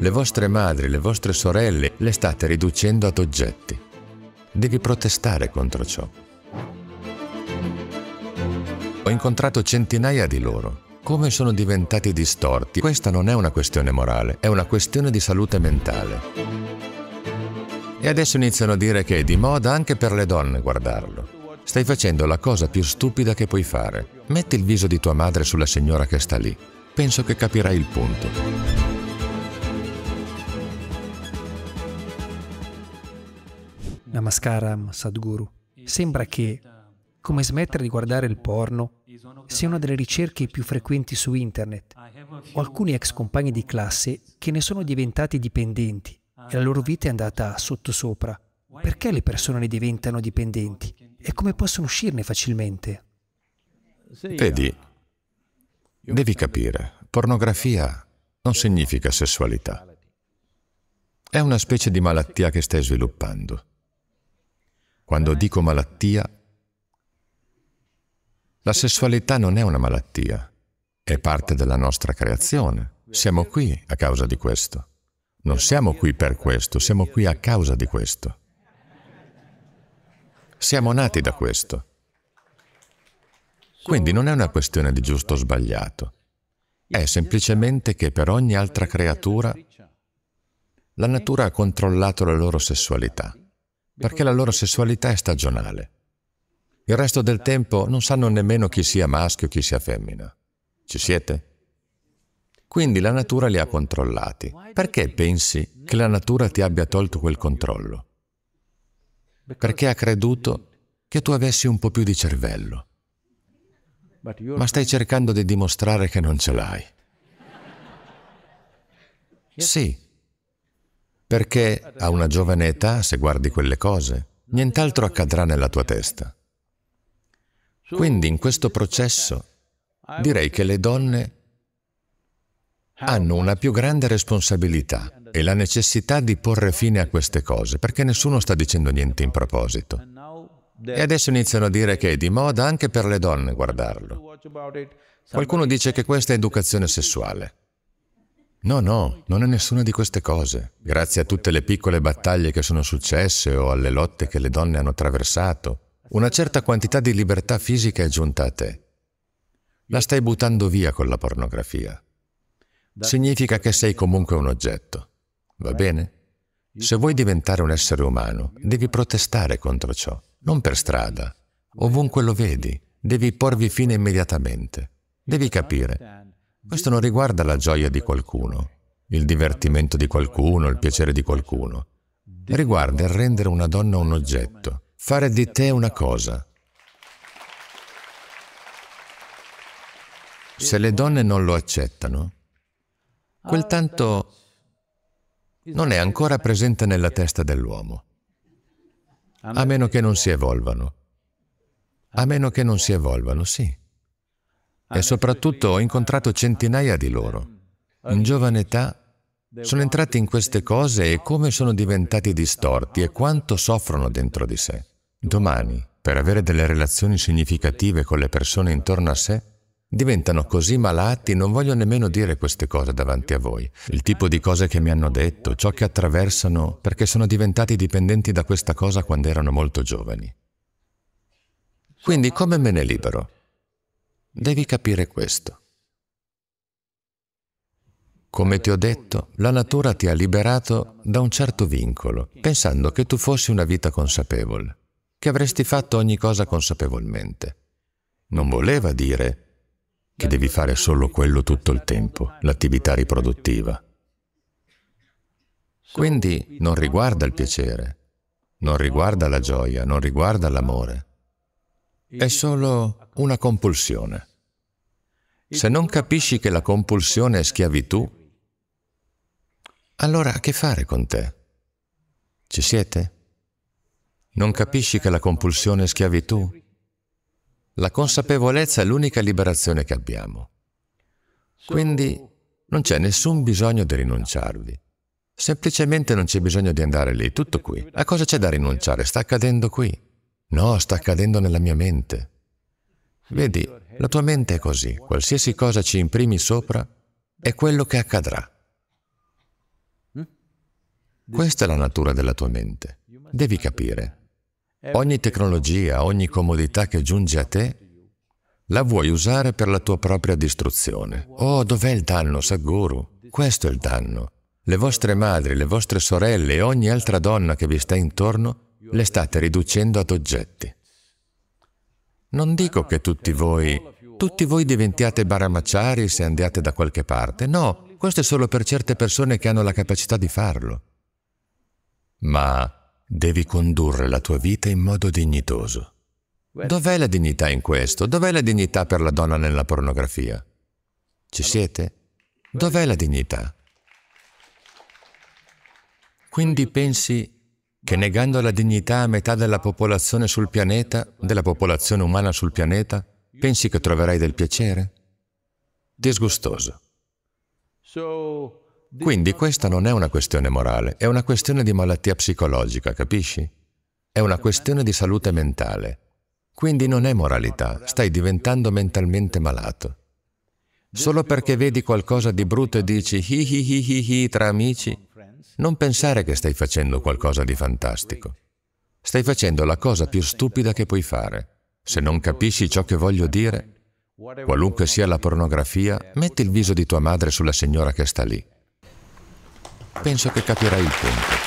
Le vostre madri, le vostre sorelle le state riducendo ad oggetti. Devi protestare contro ciò. Ho incontrato centinaia di loro. Come sono diventati distorti? Questa non è una questione morale, è una questione di salute mentale. E adesso iniziano a dire che è di moda anche per le donne guardarlo. Stai facendo la cosa più stupida che puoi fare. Metti il viso di tua madre sulla signora che sta lì. Penso che capirai il punto. Namaskaram, Sadhguru. Sembra che come smettere di guardare il porno sia una delle ricerche più frequenti su internet. Ho alcuni ex compagni di classe che ne sono diventati dipendenti e la loro vita è andata sottosopra. Perché le persone ne diventano dipendenti e come possono uscirne facilmente? Vedi, eh. devi capire, pornografia non significa sessualità. È una specie di malattia che stai sviluppando. Quando dico malattia, la sessualità non è una malattia, è parte della nostra creazione. Siamo qui a causa di questo. Non siamo qui per questo, siamo qui a causa di questo. Siamo nati da questo. Quindi non è una questione di giusto o sbagliato. È semplicemente che per ogni altra creatura la natura ha controllato la loro sessualità perché la loro sessualità è stagionale. Il resto del tempo non sanno nemmeno chi sia maschio, chi sia femmina. Ci siete? Quindi la natura li ha controllati. Perché pensi che la natura ti abbia tolto quel controllo? Perché ha creduto che tu avessi un po' più di cervello. Ma stai cercando di dimostrare che non ce l'hai. Sì, perché a una giovane età, se guardi quelle cose, nient'altro accadrà nella tua testa. Quindi in questo processo direi che le donne hanno una più grande responsabilità e la necessità di porre fine a queste cose, perché nessuno sta dicendo niente in proposito. E adesso iniziano a dire che è di moda anche per le donne guardarlo. Qualcuno dice che questa è educazione sessuale. No, no, non è nessuna di queste cose. Grazie a tutte le piccole battaglie che sono successe o alle lotte che le donne hanno attraversato, una certa quantità di libertà fisica è giunta a te. La stai buttando via con la pornografia. Significa che sei comunque un oggetto. Va bene? Se vuoi diventare un essere umano, devi protestare contro ciò, non per strada. Ovunque lo vedi, devi porvi fine immediatamente. Devi capire questo non riguarda la gioia di qualcuno, il divertimento di qualcuno, il piacere di qualcuno. Riguarda il rendere una donna un oggetto, fare di te una cosa. Se le donne non lo accettano, quel tanto non è ancora presente nella testa dell'uomo, a meno che non si evolvano. A meno che non si evolvano, sì e soprattutto ho incontrato centinaia di loro. In giovane età sono entrati in queste cose e come sono diventati distorti e quanto soffrono dentro di sé. Domani, per avere delle relazioni significative con le persone intorno a sé, diventano così malati, non voglio nemmeno dire queste cose davanti a voi. Il tipo di cose che mi hanno detto, ciò che attraversano, perché sono diventati dipendenti da questa cosa quando erano molto giovani. Quindi come me ne libero? Devi capire questo. Come ti ho detto, la natura ti ha liberato da un certo vincolo, pensando che tu fossi una vita consapevole, che avresti fatto ogni cosa consapevolmente. Non voleva dire che devi fare solo quello tutto il tempo, l'attività riproduttiva. Quindi non riguarda il piacere, non riguarda la gioia, non riguarda l'amore. È solo una compulsione. Se non capisci che la compulsione è schiavitù, allora che fare con te? Ci siete? Non capisci che la compulsione è schiavitù? La consapevolezza è l'unica liberazione che abbiamo. Quindi non c'è nessun bisogno di rinunciarvi. Semplicemente non c'è bisogno di andare lì, tutto qui. A cosa c'è da rinunciare? Sta accadendo qui. No, sta accadendo nella mia mente. Vedi, la tua mente è così, qualsiasi cosa ci imprimi sopra è quello che accadrà. Questa è la natura della tua mente. Devi capire. Ogni tecnologia, ogni comodità che giunge a te, la vuoi usare per la tua propria distruzione. Oh, dov'è il danno, Sadhguru? Questo è il danno. Le vostre madri, le vostre sorelle e ogni altra donna che vi sta intorno le state riducendo ad oggetti. Non dico che tutti voi, tutti voi diventiate baramacciari se andiate da qualche parte, no, questo è solo per certe persone che hanno la capacità di farlo. Ma devi condurre la tua vita in modo dignitoso. Dov'è la dignità in questo? Dov'è la dignità per la donna nella pornografia? Ci siete? Dov'è la dignità? Quindi pensi che negando la dignità a metà della popolazione sul pianeta, della popolazione umana sul pianeta, pensi che troverai del piacere? Disgustoso. Quindi questa non è una questione morale, è una questione di malattia psicologica, capisci? È una questione di salute mentale. Quindi non è moralità, stai diventando mentalmente malato. Solo perché vedi qualcosa di brutto e dici hi hi hi hi hi tra amici, non pensare che stai facendo qualcosa di fantastico. Stai facendo la cosa più stupida che puoi fare. Se non capisci ciò che voglio dire, qualunque sia la pornografia, metti il viso di tua madre sulla signora che sta lì. Penso che capirai il punto.